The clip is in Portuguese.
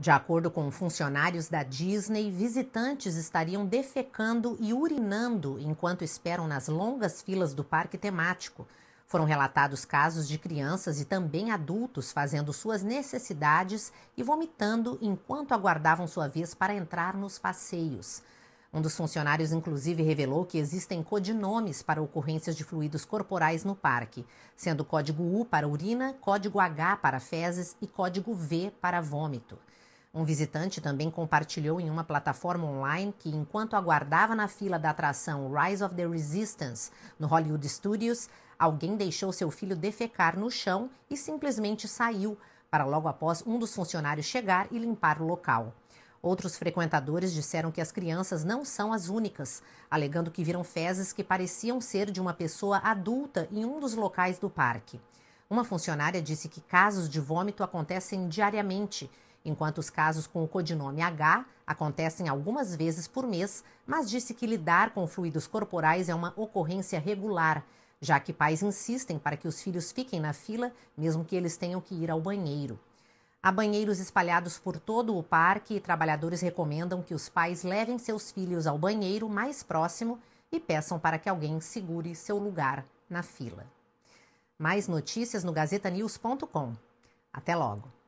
De acordo com funcionários da Disney, visitantes estariam defecando e urinando enquanto esperam nas longas filas do parque temático. Foram relatados casos de crianças e também adultos fazendo suas necessidades e vomitando enquanto aguardavam sua vez para entrar nos passeios. Um dos funcionários, inclusive, revelou que existem codinomes para ocorrências de fluidos corporais no parque, sendo código U para urina, código H para fezes e código V para vômito. Um visitante também compartilhou em uma plataforma online que, enquanto aguardava na fila da atração Rise of the Resistance no Hollywood Studios, alguém deixou seu filho defecar no chão e simplesmente saiu, para logo após um dos funcionários chegar e limpar o local. Outros frequentadores disseram que as crianças não são as únicas, alegando que viram fezes que pareciam ser de uma pessoa adulta em um dos locais do parque. Uma funcionária disse que casos de vômito acontecem diariamente enquanto os casos com o codinome H acontecem algumas vezes por mês, mas disse que lidar com fluidos corporais é uma ocorrência regular, já que pais insistem para que os filhos fiquem na fila, mesmo que eles tenham que ir ao banheiro. Há banheiros espalhados por todo o parque e trabalhadores recomendam que os pais levem seus filhos ao banheiro mais próximo e peçam para que alguém segure seu lugar na fila. Mais notícias no GazetaNews.com. Até logo!